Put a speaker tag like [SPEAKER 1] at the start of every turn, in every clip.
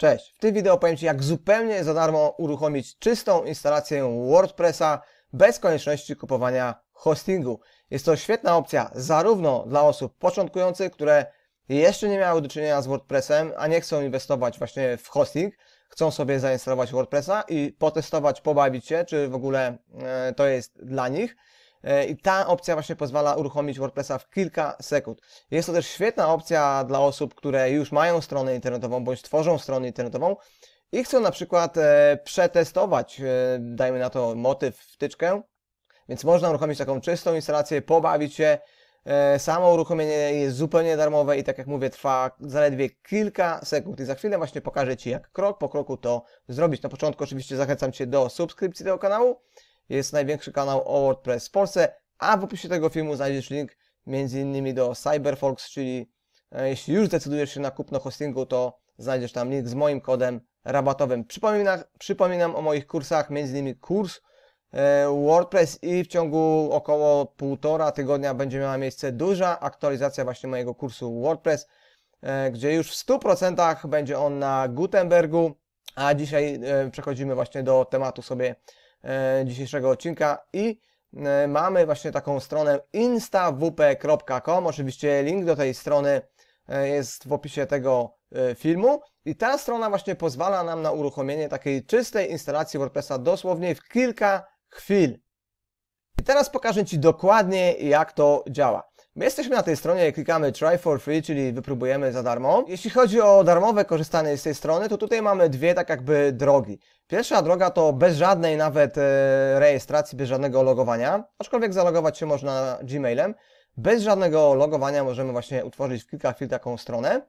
[SPEAKER 1] Cześć! W tym wideo opowiem Ci jak zupełnie za darmo uruchomić czystą instalację WordPressa bez konieczności kupowania hostingu. Jest to świetna opcja zarówno dla osób początkujących, które jeszcze nie miały do czynienia z WordPressem, a nie chcą inwestować właśnie w hosting, chcą sobie zainstalować WordPressa i potestować, pobawić się, czy w ogóle e, to jest dla nich, E, i ta opcja właśnie pozwala uruchomić WordPressa w kilka sekund. Jest to też świetna opcja dla osób, które już mają stronę internetową bądź tworzą stronę internetową i chcą na przykład e, przetestować, e, dajmy na to motyw, wtyczkę, więc można uruchomić taką czystą instalację, pobawić się. Samo uruchomienie jest zupełnie darmowe i tak jak mówię, trwa zaledwie kilka sekund. I za chwilę właśnie pokażę Ci, jak krok po kroku to zrobić. Na początku oczywiście zachęcam Cię do subskrypcji tego kanału jest największy kanał o WordPress w Polsce, a w opisie tego filmu znajdziesz link m.in. do CyberFox, czyli e, jeśli już decydujesz się na kupno hostingu, to znajdziesz tam link z moim kodem rabatowym. Przypominam, przypominam o moich kursach, m.in. kurs e, WordPress i w ciągu około półtora tygodnia będzie miała miejsce duża aktualizacja właśnie mojego kursu WordPress, e, gdzie już w 100% będzie on na Gutenbergu, a dzisiaj przechodzimy właśnie do tematu sobie E, dzisiejszego odcinka i e, mamy właśnie taką stronę instawp.com. Oczywiście link do tej strony e, jest w opisie tego filmu i ta strona właśnie pozwala nam na uruchomienie takiej czystej instalacji WordPressa dosłownie w kilka chwil. I teraz pokażę Ci dokładnie jak to działa. My jesteśmy na tej stronie, klikamy try for free, czyli wypróbujemy za darmo. Jeśli chodzi o darmowe korzystanie z tej strony, to tutaj mamy dwie tak jakby drogi. Pierwsza droga to bez żadnej nawet e, rejestracji, bez żadnego logowania, aczkolwiek zalogować się można Gmailem. Bez żadnego logowania możemy właśnie utworzyć w kilka chwil taką stronę.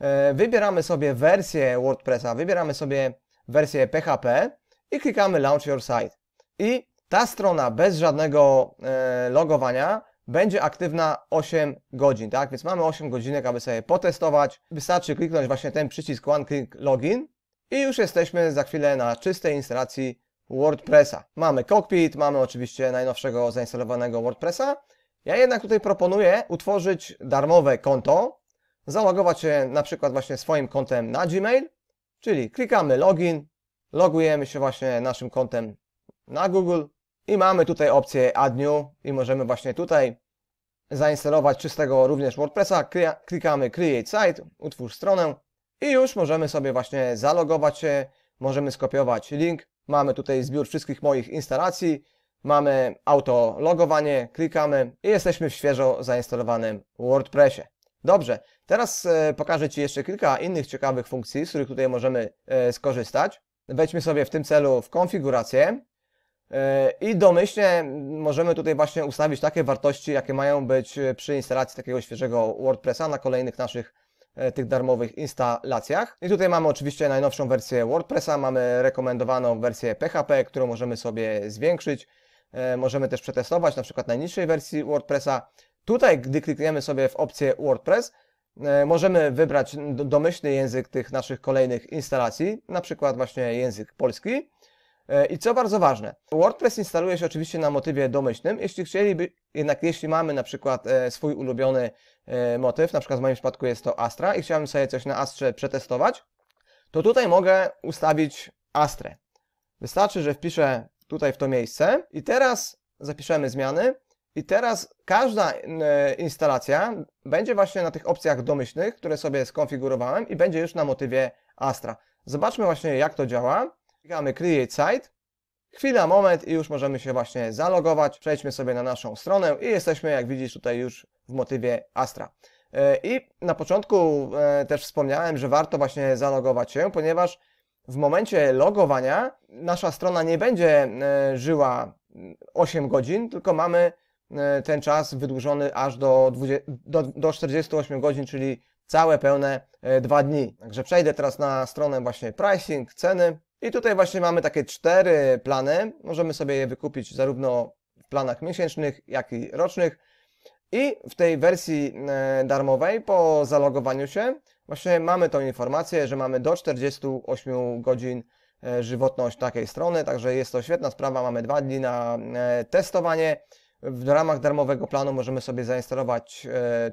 [SPEAKER 1] E, wybieramy sobie wersję WordPressa, wybieramy sobie wersję PHP i klikamy Launch Your Site. I ta strona bez żadnego e, logowania będzie aktywna 8 godzin, tak? Więc mamy 8 godzinek, aby sobie potestować. Wystarczy kliknąć właśnie ten przycisk One Click Login i już jesteśmy za chwilę na czystej instalacji WordPressa. Mamy cockpit, mamy oczywiście najnowszego zainstalowanego WordPressa. Ja jednak tutaj proponuję utworzyć darmowe konto, zalogować się na przykład właśnie swoim kontem na Gmail, czyli klikamy login, logujemy się właśnie naszym kontem na Google, i mamy tutaj opcję Add New i możemy właśnie tutaj zainstalować czystego również WordPressa. Klikamy Create Site, utwórz stronę i już możemy sobie właśnie zalogować się, możemy skopiować link. Mamy tutaj zbiór wszystkich moich instalacji, mamy autologowanie, klikamy i jesteśmy w świeżo zainstalowanym WordPressie. Dobrze, teraz e, pokażę Ci jeszcze kilka innych ciekawych funkcji, z których tutaj możemy e, skorzystać. Wejdźmy sobie w tym celu w konfigurację. E, I domyślnie możemy tutaj właśnie ustawić takie wartości, jakie mają być e, przy instalacji takiego świeżego WordPressa na kolejnych naszych e, tych darmowych instalacjach. I tutaj mamy oczywiście najnowszą wersję WordPressa, mamy rekomendowaną wersję PHP, którą możemy sobie zwiększyć. Możemy też przetestować na przykład najniższej wersji WordPressa. Tutaj, gdy klikniemy sobie w opcję WordPress, możemy wybrać domyślny język tych naszych kolejnych instalacji, na przykład właśnie język polski. E, I co bardzo ważne, WordPress instaluje się oczywiście na motywie domyślnym. Jeśli chcieliby, jednak jeśli mamy na przykład e, swój ulubiony e, motyw, na przykład w moim przypadku jest to Astra i chciałbym sobie coś na Astrze przetestować, to tutaj mogę ustawić Astrę. Wystarczy, że wpiszę tutaj w to miejsce i teraz zapiszemy zmiany i teraz każda instalacja będzie właśnie na tych opcjach domyślnych, które sobie skonfigurowałem i będzie już na motywie Astra. Zobaczmy właśnie jak to działa. Klikamy Create Site. Chwila, moment i już możemy się właśnie zalogować. Przejdźmy sobie na naszą stronę i jesteśmy, jak widzisz, tutaj już w motywie Astra. E, I na początku e, też wspomniałem, że warto właśnie zalogować się, ponieważ w momencie logowania nasza strona nie będzie e, żyła 8 mm, godzin, tylko mamy ten czas wydłużony aż do, 20, do, do 48 godzin, czyli całe pełne 2 dni. Także przejdę teraz na stronę właśnie pricing, ceny. I tutaj właśnie mamy takie cztery plany. Możemy sobie je wykupić zarówno w planach miesięcznych, jak i rocznych. I w tej wersji e, darmowej po zalogowaniu się właśnie mamy tą informację, że mamy do 48 godzin e, żywotność takiej strony, także jest to świetna sprawa, mamy dwa dni na e, testowanie. W ramach darmowego planu możemy sobie zainstalować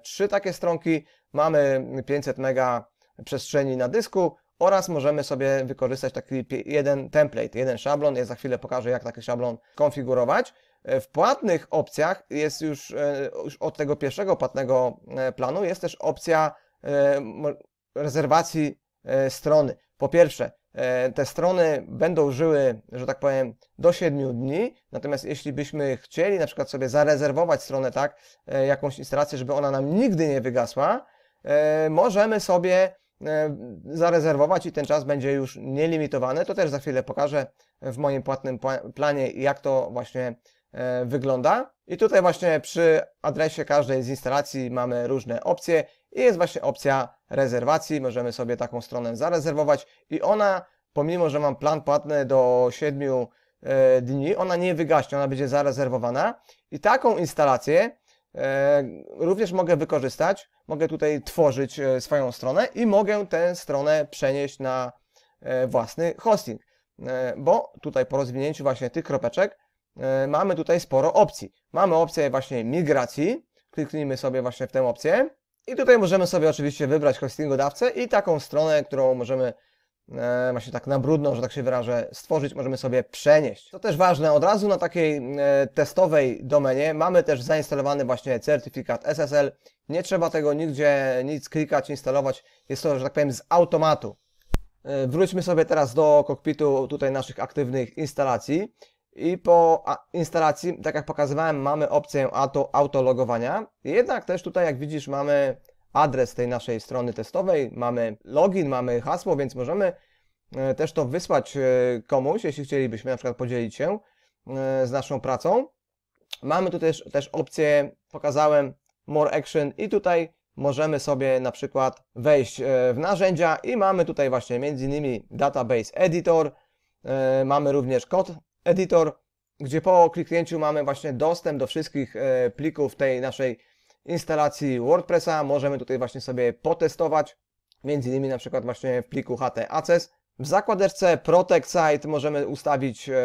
[SPEAKER 1] trzy takie stronki. Mamy 500 mega przestrzeni na dysku, oraz możemy sobie wykorzystać taki jeden template, jeden szablon. Ja za chwilę pokażę, jak taki szablon konfigurować. E, w płatnych opcjach jest już, e, już od tego pierwszego płatnego e, planu jest też opcja rezerwacji strony. Po pierwsze, te strony będą żyły, że tak powiem, do 7 dni, natomiast jeśli byśmy chcieli na przykład sobie zarezerwować stronę, tak, jakąś instalację, żeby ona nam nigdy nie wygasła, możemy sobie E, zarezerwować i ten czas będzie już nielimitowany. To też za chwilę pokażę w moim płatnym planie, jak to właśnie e, wygląda. I tutaj właśnie przy adresie każdej z instalacji mamy różne opcje i jest właśnie opcja rezerwacji. Możemy sobie taką stronę zarezerwować i ona, pomimo że mam plan płatny do 7 e, dni, ona nie wygaśnie, ona będzie zarezerwowana. I taką instalację E, również mogę wykorzystać, mogę tutaj tworzyć e, swoją stronę i mogę tę stronę przenieść na e, własny hosting, bo tutaj po rozwinięciu właśnie tych kropeczek mamy tutaj sporo opcji. Mamy opcję właśnie migracji, kliknijmy sobie właśnie w tę opcję i tutaj możemy sobie oczywiście wybrać hostingodawcę i taką stronę, którą możemy E, ma właśnie tak na brudno, że tak się wyrażę, stworzyć, możemy sobie przenieść. To też ważne, od razu na takiej e, testowej domenie mamy też zainstalowany właśnie certyfikat SSL. Nie trzeba tego nigdzie nic klikać, instalować. Jest to, że tak powiem, z automatu. E, wróćmy sobie teraz do kokpitu tutaj naszych aktywnych instalacji. I po instalacji, tak jak pokazywałem, mamy opcję auto, autologowania. Jednak też tutaj, jak widzisz, mamy adres tej naszej strony testowej, mamy login, mamy hasło, więc możemy e, też to wysłać e, komuś, jeśli chcielibyśmy na przykład podzielić się e, z naszą pracą. Mamy tu też, też opcję, pokazałem More Action i tutaj możemy sobie na przykład wejść w narzędzia i mamy tutaj właśnie między innymi Database Editor, mamy również kod editor, gdzie po kliknięciu mamy właśnie dostęp do wszystkich plików tej naszej instalacji WordPressa. Możemy tutaj właśnie sobie potestować, między innymi na przykład właśnie w pliku htaccess. W zakładeczce Protect Site możemy ustawić e,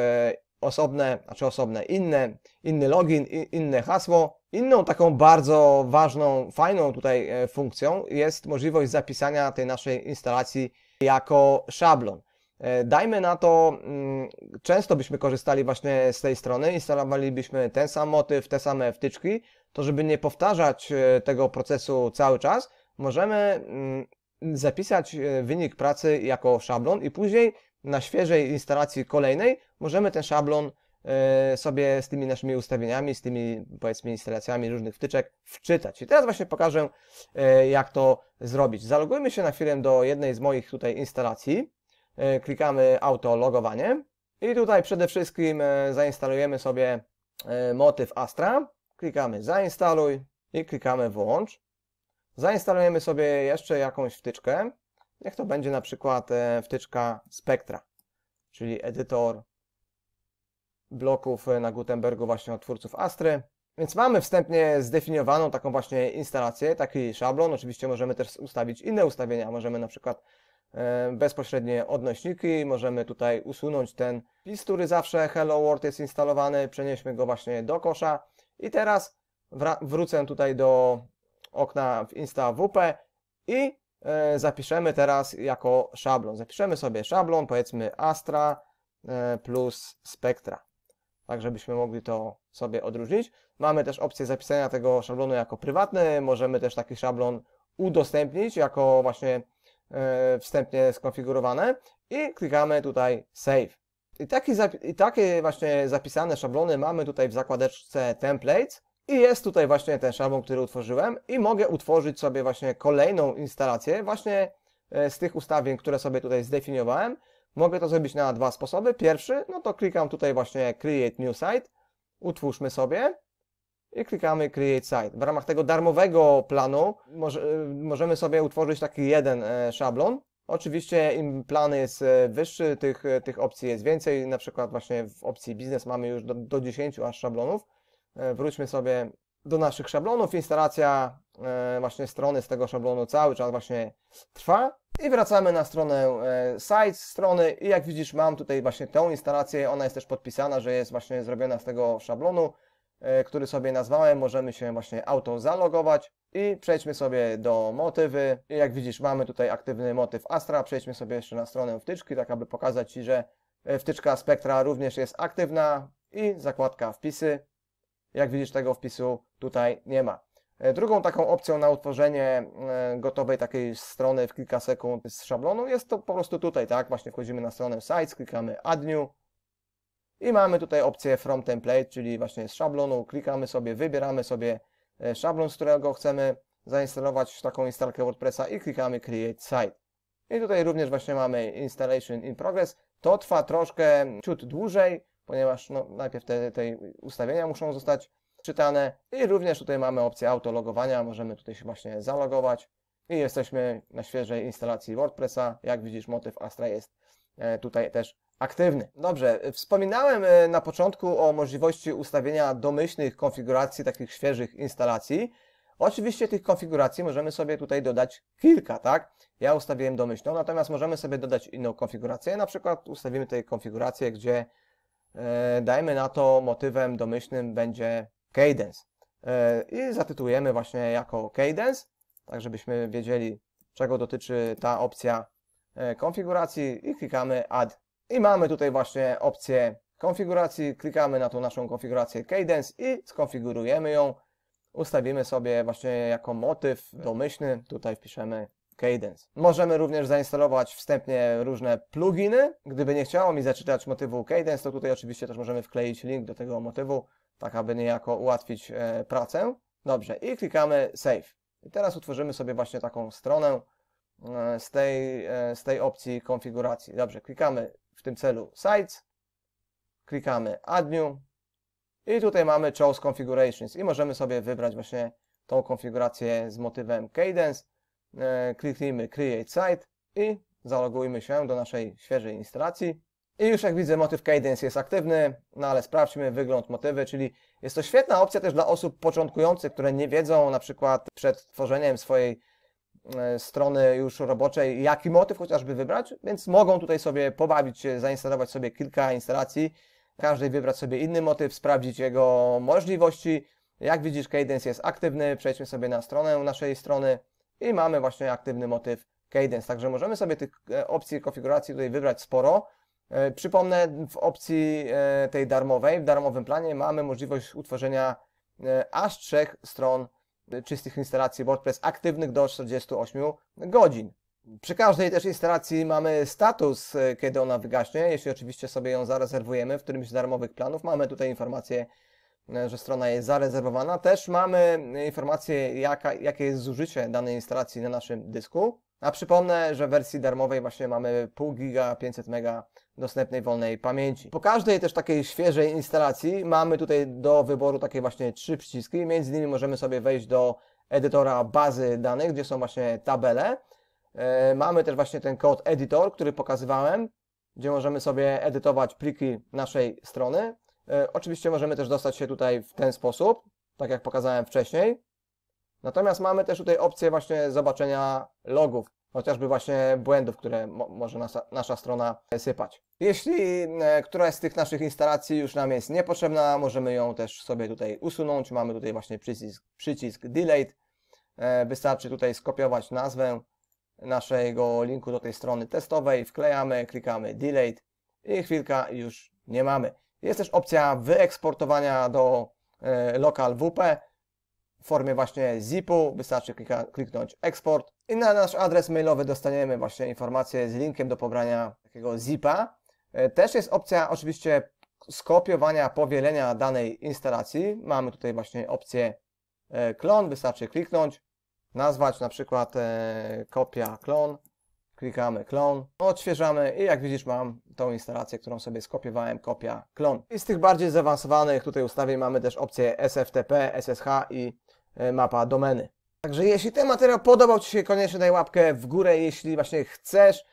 [SPEAKER 1] osobne, znaczy osobne, inne, inny login, inne hasło. Inną taką bardzo ważną, fajną tutaj e, funkcją jest możliwość zapisania tej naszej instalacji jako szablon. E, dajmy na to, mm, często byśmy korzystali właśnie z tej strony, instalowalibyśmy ten sam motyw, te same wtyczki, to żeby nie powtarzać e, tego procesu cały czas, możemy mm, zapisać e, wynik pracy jako szablon i później na świeżej instalacji kolejnej możemy ten szablon e, sobie z tymi naszymi ustawieniami, z tymi powiedzmy instalacjami różnych wtyczek wczytać. I teraz właśnie pokażę jak to zrobić. Zalogujmy się na chwilę do jednej z moich tutaj instalacji. Klikamy auto logowanie i tutaj przede wszystkim zainstalujemy sobie motyw Astra klikamy zainstaluj i klikamy włącz. Zainstalujemy sobie jeszcze jakąś wtyczkę. Niech to będzie na przykład e, wtyczka Spectra, czyli edytor bloków e, na Gutenbergu właśnie od twórców Astry. Więc mamy wstępnie zdefiniowaną taką właśnie instalację, taki szablon. Oczywiście możemy też ustawić inne ustawienia. Możemy na przykład e, bezpośrednie odnośniki, możemy tutaj usunąć ten pis, który zawsze Hello World jest instalowany, przenieśmy go właśnie do kosza. I teraz wrócę tutaj do okna w InstaWP i e, zapiszemy teraz jako szablon. Zapiszemy sobie szablon, powiedzmy Astra e, plus Spectra, tak żebyśmy mogli to sobie odróżnić. Mamy też opcję zapisania tego szablonu jako prywatny, możemy też taki szablon udostępnić jako właśnie e, wstępnie skonfigurowane i klikamy tutaj Save. I, taki I takie właśnie zapisane szablony mamy tutaj w zakładeczce Templates. I jest tutaj właśnie ten szablon, który utworzyłem i mogę utworzyć sobie właśnie kolejną instalację właśnie e, z tych ustawień, które sobie tutaj zdefiniowałem. Mogę to zrobić na dwa sposoby. Pierwszy, no to klikam tutaj właśnie Create New Site, utwórzmy sobie i klikamy Create Site. W ramach tego darmowego planu może, e, możemy sobie utworzyć taki jeden e, szablon, Oczywiście im plan jest e, wyższy, tych, e, tych opcji jest więcej. Na przykład właśnie w opcji biznes mamy już do, do 10 aż szablonów. E, wróćmy sobie do naszych szablonów. Instalacja właśnie strony z tego szablonu cały czas właśnie trwa. I wracamy na stronę site strony i jak widzisz mam tutaj właśnie tą instalację. Ona jest też podpisana, że jest właśnie zrobiona z tego szablonu. E, który sobie nazwałem. Możemy się właśnie auto zalogować i przejdźmy sobie do motywy. I jak widzisz, mamy tutaj aktywny motyw Astra. Przejdźmy sobie jeszcze na stronę wtyczki, tak aby pokazać Ci, że e, wtyczka Spektra również jest aktywna i zakładka wpisy. Jak widzisz, tego wpisu tutaj nie ma. E, drugą taką opcją na utworzenie gotowej takiej strony w kilka sekund z szablonu jest to po prostu tutaj, tak? Właśnie wchodzimy na stronę Sites, klikamy Add New, i mamy tutaj opcję From Template, czyli właśnie z szablonu. Klikamy sobie, wybieramy sobie e, szablon, z którego chcemy zainstalować taką instalkę WordPressa i klikamy Create Site. I tutaj również właśnie mamy Installation in Progress. To trwa troszkę ciut dłużej, ponieważ no, najpierw te, te ustawienia muszą zostać czytane. I również tutaj mamy opcję autologowania. Możemy tutaj się właśnie zalogować. I jesteśmy na świeżej instalacji WordPressa. Jak widzisz, motyw Astra jest e, tutaj też aktywny. Dobrze, e, wspominałem e, na początku o możliwości ustawienia domyślnych konfiguracji takich świeżych instalacji. Oczywiście tych konfiguracji możemy sobie tutaj dodać kilka, tak? Ja ustawiłem domyślną, natomiast możemy sobie dodać inną konfigurację. Na przykład ustawimy tutaj konfigurację, gdzie e, dajmy na to motywem domyślnym będzie cadence. E, I zatytułujemy właśnie jako cadence, tak żebyśmy wiedzieli, czego dotyczy ta opcja e, konfiguracji i klikamy Add i mamy tutaj właśnie opcję konfiguracji. Klikamy na tą naszą konfigurację Cadence i skonfigurujemy ją. Ustawimy sobie właśnie jako motyw domyślny. Tutaj wpiszemy Cadence. Możemy również zainstalować wstępnie różne pluginy. Gdyby nie chciało mi zaczytać motywu Cadence, to tutaj oczywiście też możemy wkleić link do tego motywu, tak aby niejako ułatwić e, pracę. Dobrze, i klikamy Save. I teraz utworzymy sobie właśnie taką stronę e, z tej, e, z tej opcji konfiguracji. Dobrze, klikamy w tym celu Sites, klikamy Add New i tutaj mamy Chose Configurations i możemy sobie wybrać właśnie tą konfigurację z motywem Cadence. E, kliknijmy Create Site i zalogujmy się do naszej świeżej instalacji. I już jak widzę motyw Cadence jest aktywny, no ale sprawdźmy wygląd motywy, czyli jest to świetna opcja też dla osób początkujących, które nie wiedzą na przykład przed tworzeniem swojej E, strony już roboczej, jaki motyw chociażby wybrać, więc mogą tutaj sobie pobawić się, zainstalować sobie kilka instalacji, każdej wybrać sobie inny motyw, sprawdzić jego możliwości. Jak widzisz, Cadence jest aktywny, przejdźmy sobie na stronę naszej strony i mamy właśnie aktywny motyw Cadence, także możemy sobie tych e, opcji konfiguracji tutaj wybrać sporo. E, przypomnę, w opcji tej darmowej, w darmowym planie mamy możliwość utworzenia aż trzech stron czystych instalacji WordPress aktywnych do 48 godzin. Przy każdej też instalacji mamy status, e, kiedy ona wygaśnie, jeśli oczywiście sobie ją zarezerwujemy w którymś z darmowych planów. Mamy tutaj informację, e, że strona jest zarezerwowana. Też mamy e, informację, jaka, jakie jest zużycie danej instalacji na naszym dysku. A przypomnę, że w wersji darmowej właśnie mamy pół giga, 500 mega dostępnej wolnej pamięci. Po każdej też takiej świeżej instalacji mamy tutaj do wyboru takie właśnie trzy przyciski. Między innymi możemy sobie wejść do edytora bazy danych, gdzie są właśnie tabele. E, mamy też właśnie ten kod editor, który pokazywałem, gdzie możemy sobie edytować pliki naszej strony. E, oczywiście możemy też dostać się tutaj w ten sposób, tak jak pokazałem wcześniej. Natomiast mamy też tutaj opcję właśnie zobaczenia logów, chociażby właśnie błędów, które mo może nasza, nasza strona sypać. Jeśli e, któraś z tych naszych instalacji już nam jest niepotrzebna, możemy ją też sobie tutaj usunąć. Mamy tutaj właśnie przycisk, przycisk Delete. E, wystarczy tutaj skopiować nazwę naszego linku do tej strony testowej, wklejamy, klikamy Delete i chwilka już nie mamy. Jest też opcja wyeksportowania do e, local WP w formie właśnie zipu. Wystarczy klika, kliknąć eksport i na nasz adres mailowy dostaniemy właśnie informację z linkiem do pobrania takiego zipa. E, też jest opcja oczywiście skopiowania powielenia danej instalacji. Mamy tutaj właśnie opcję e, klon, wystarczy kliknąć, nazwać na przykład e, kopia klon, klikamy klon, odświeżamy i jak widzisz mam tą instalację, którą sobie skopiowałem, kopia klon. I z tych bardziej zaawansowanych tutaj ustawień mamy też opcję SFTP, SSH i E, mapa domeny. Także jeśli ten materiał podobał Ci się, koniecznie daj łapkę w górę, jeśli właśnie chcesz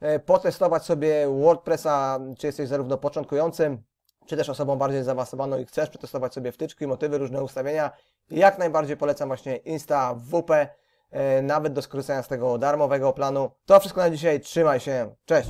[SPEAKER 1] e, potestować sobie WordPressa, czy jesteś zarówno początkującym, czy też osobą bardziej zaawansowaną i chcesz przetestować sobie wtyczki, motywy, różne ustawienia, jak najbardziej polecam właśnie Insta WP, e, nawet do skorzystania z tego darmowego planu. To wszystko na dzisiaj, trzymaj się, cześć!